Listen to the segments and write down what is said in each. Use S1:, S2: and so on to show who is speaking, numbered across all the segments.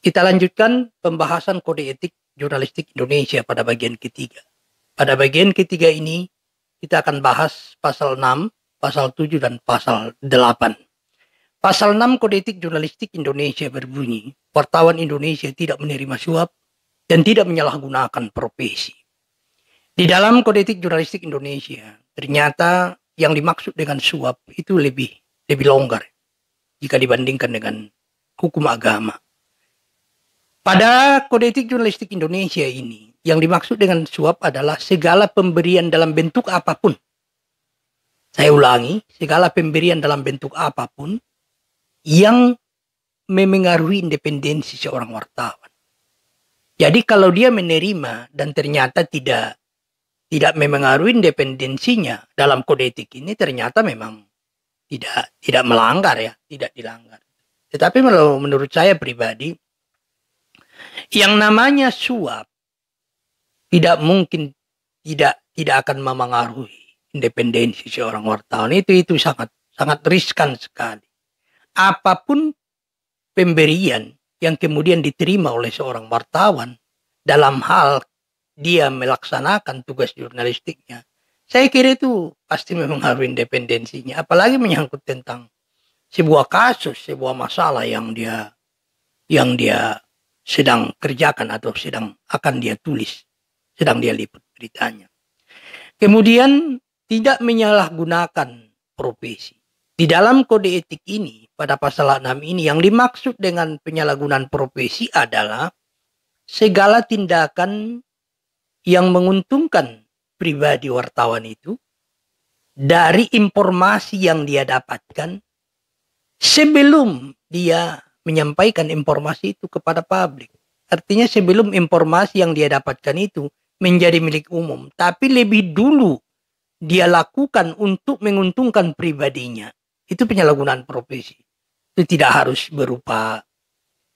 S1: Kita lanjutkan pembahasan kode etik jurnalistik Indonesia pada bagian ketiga. Pada bagian ketiga ini kita akan bahas pasal 6, pasal 7 dan pasal 8. Pasal 6 Kode Etik Jurnalistik Indonesia berbunyi, wartawan Indonesia tidak menerima suap dan tidak menyalahgunakan profesi. Di dalam Kode Etik Jurnalistik Indonesia, ternyata yang dimaksud dengan suap itu lebih lebih longgar jika dibandingkan dengan hukum agama. Pada Kode Etik Jurnalistik Indonesia ini, yang dimaksud dengan suap adalah segala pemberian dalam bentuk apapun. Saya ulangi, segala pemberian dalam bentuk apapun yang memengaruhi independensi seorang wartawan. Jadi kalau dia menerima dan ternyata tidak tidak memengaruhi independensinya dalam kode etik ini ternyata memang tidak tidak melanggar ya, tidak dilanggar. Tetapi menurut saya pribadi yang namanya suap tidak mungkin tidak tidak akan memengaruhi independensi seorang wartawan itu itu sangat sangat riskan sekali. Apapun pemberian yang kemudian diterima oleh seorang wartawan dalam hal dia melaksanakan tugas jurnalistiknya, saya kira itu pasti mempengaruhi independensinya. Apalagi menyangkut tentang sebuah kasus, sebuah masalah yang dia yang dia sedang kerjakan atau sedang akan dia tulis, sedang dia liput beritanya. Kemudian tidak menyalahgunakan profesi. Di dalam kode etik ini, pada pasal 6 ini, yang dimaksud dengan penyalahgunaan profesi adalah segala tindakan yang menguntungkan pribadi wartawan itu dari informasi yang dia dapatkan sebelum dia menyampaikan informasi itu kepada publik. Artinya sebelum informasi yang dia dapatkan itu menjadi milik umum, tapi lebih dulu dia lakukan untuk menguntungkan pribadinya. Itu penyalahgunaan profesi. Itu tidak harus berupa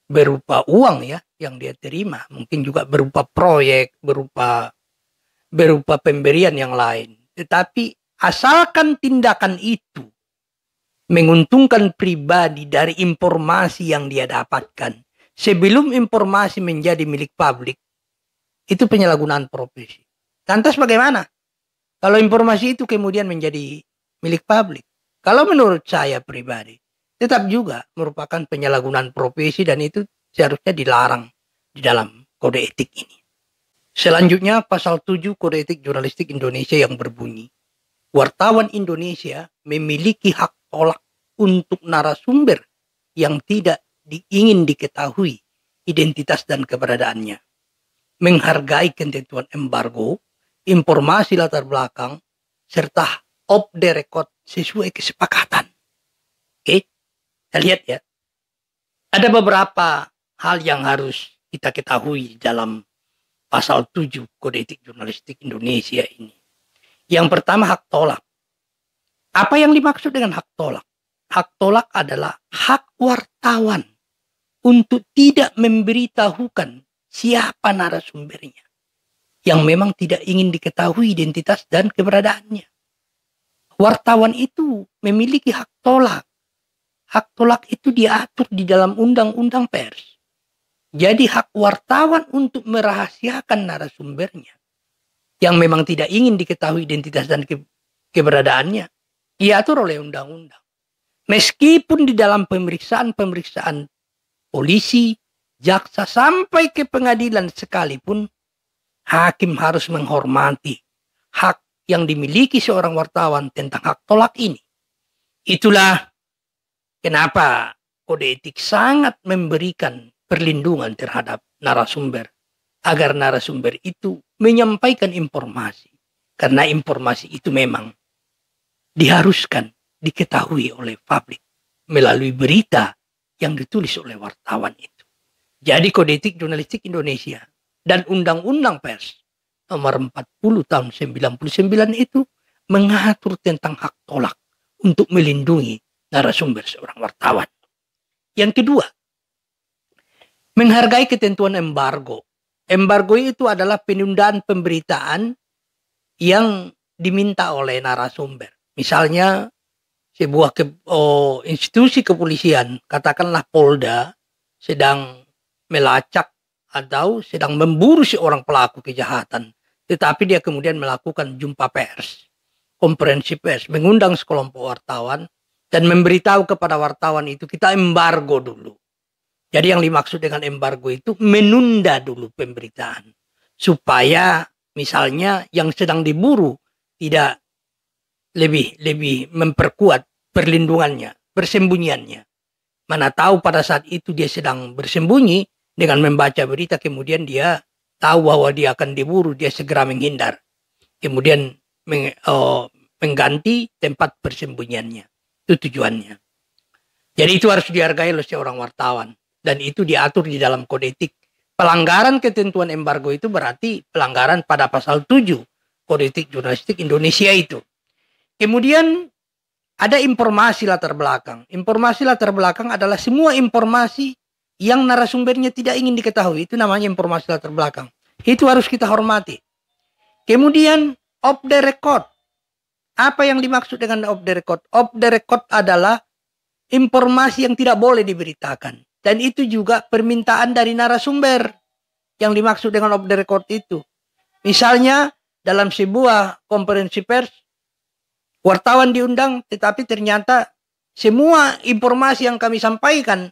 S1: berupa uang ya yang dia terima, mungkin juga berupa proyek, berupa berupa pemberian yang lain. Tetapi asalkan tindakan itu menguntungkan pribadi dari informasi yang dia dapatkan sebelum informasi menjadi milik publik itu penyalahgunaan profesi. Lantas bagaimana? Kalau informasi itu kemudian menjadi milik publik. Kalau menurut saya pribadi, tetap juga merupakan penyalahgunaan profesi dan itu seharusnya dilarang di dalam kode etik ini. Selanjutnya pasal 7 kode etik jurnalistik Indonesia yang berbunyi. Wartawan Indonesia memiliki hak tolak untuk narasumber yang tidak diingin diketahui identitas dan keberadaannya. Menghargai ketentuan embargo, informasi latar belakang, serta off the record sesuai kesepakatan. Oke, okay? kita lihat ya. Ada beberapa hal yang harus kita ketahui dalam pasal 7 Kode Etik Jurnalistik Indonesia ini. Yang pertama hak tolak. Apa yang dimaksud dengan hak tolak? Hak tolak adalah hak wartawan untuk tidak memberitahukan siapa narasumbernya yang memang tidak ingin diketahui identitas dan keberadaannya. Wartawan itu memiliki hak tolak. Hak tolak itu diatur di dalam undang-undang pers. Jadi hak wartawan untuk merahasiakan narasumbernya yang memang tidak ingin diketahui identitas dan keberadaannya diatur oleh undang-undang. Meskipun di dalam pemeriksaan-pemeriksaan polisi, jaksa sampai ke pengadilan sekalipun, hakim harus menghormati hak yang dimiliki seorang wartawan tentang hak tolak ini. Itulah kenapa kode etik sangat memberikan perlindungan terhadap narasumber agar narasumber itu menyampaikan informasi karena informasi itu memang diharuskan diketahui oleh publik melalui berita yang ditulis oleh wartawan itu. Jadi kode etik jurnalistik Indonesia dan Undang-Undang Pers nomor 40 tahun 99 itu mengatur tentang hak tolak untuk melindungi narasumber seorang wartawan. Yang kedua, menghargai ketentuan embargo. Embargo itu adalah penundaan pemberitaan yang diminta oleh narasumber. Misalnya sebuah ke, oh, institusi kepolisian, katakanlah Polda, sedang melacak atau sedang memburu seorang pelaku kejahatan, tetapi dia kemudian melakukan jumpa pers, konferensi pers, mengundang sekelompok wartawan dan memberitahu kepada wartawan itu kita embargo dulu. Jadi yang dimaksud dengan embargo itu menunda dulu pemberitaan supaya misalnya yang sedang diburu tidak lebih lebih memperkuat perlindungannya, persembunyiannya. Mana tahu pada saat itu dia sedang bersembunyi dengan membaca berita kemudian dia tahu bahwa dia akan diburu, dia segera menghindar. Kemudian meng, oh, mengganti tempat persembunyiannya. Itu tujuannya. Jadi itu harus dihargai oleh seorang wartawan dan itu diatur di dalam kode etik. Pelanggaran ketentuan embargo itu berarti pelanggaran pada pasal 7 kode etik jurnalistik Indonesia itu. Kemudian ada informasi latar belakang. Informasi latar belakang adalah semua informasi yang narasumbernya tidak ingin diketahui. Itu namanya informasi latar belakang. Itu harus kita hormati. Kemudian off the record. Apa yang dimaksud dengan off the record? Off the record adalah informasi yang tidak boleh diberitakan. Dan itu juga permintaan dari narasumber yang dimaksud dengan off the record itu. Misalnya dalam sebuah konferensi pers wartawan diundang, tetapi ternyata semua informasi yang kami sampaikan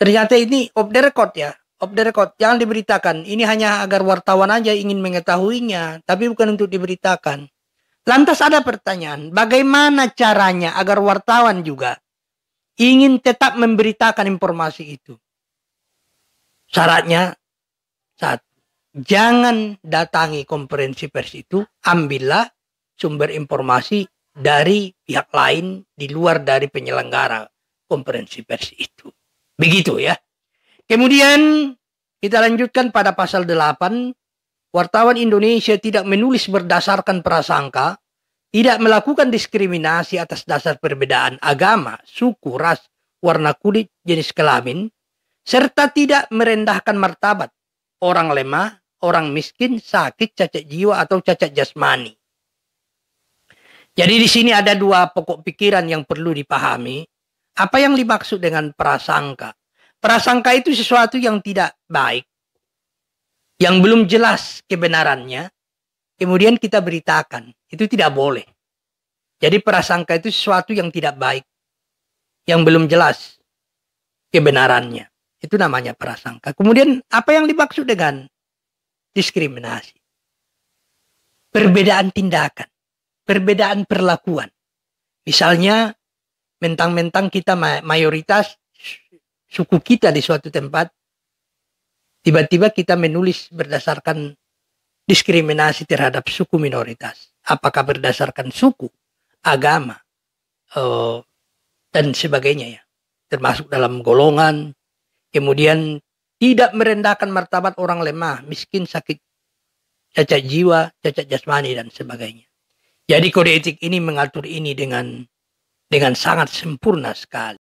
S1: ternyata ini off the record ya, off the record, jangan diberitakan. Ini hanya agar wartawan aja ingin mengetahuinya, tapi bukan untuk diberitakan. Lantas ada pertanyaan, bagaimana caranya agar wartawan juga ingin tetap memberitakan informasi itu? Syaratnya satu, jangan datangi konferensi pers itu, ambillah sumber informasi dari pihak lain di luar dari penyelenggara konferensi pers itu. Begitu ya. Kemudian kita lanjutkan pada pasal 8. Wartawan Indonesia tidak menulis berdasarkan prasangka, tidak melakukan diskriminasi atas dasar perbedaan agama, suku, ras, warna kulit, jenis kelamin, serta tidak merendahkan martabat orang lemah, orang miskin, sakit, cacat jiwa, atau cacat jasmani jadi di sini ada dua pokok pikiran yang perlu dipahami. Apa yang dimaksud dengan prasangka? Prasangka itu sesuatu yang tidak baik, yang belum jelas kebenarannya, kemudian kita beritakan. Itu tidak boleh. Jadi prasangka itu sesuatu yang tidak baik, yang belum jelas kebenarannya. Itu namanya prasangka. Kemudian apa yang dimaksud dengan diskriminasi? Perbedaan tindakan perbedaan perlakuan. Misalnya, mentang-mentang kita mayoritas suku kita di suatu tempat, tiba-tiba kita menulis berdasarkan diskriminasi terhadap suku minoritas. Apakah berdasarkan suku, agama, eh, dan sebagainya ya. Termasuk dalam golongan. Kemudian tidak merendahkan martabat orang lemah, miskin, sakit, cacat jiwa, cacat jasmani, dan sebagainya. Jadi kode etik ini mengatur ini dengan dengan sangat sempurna sekali.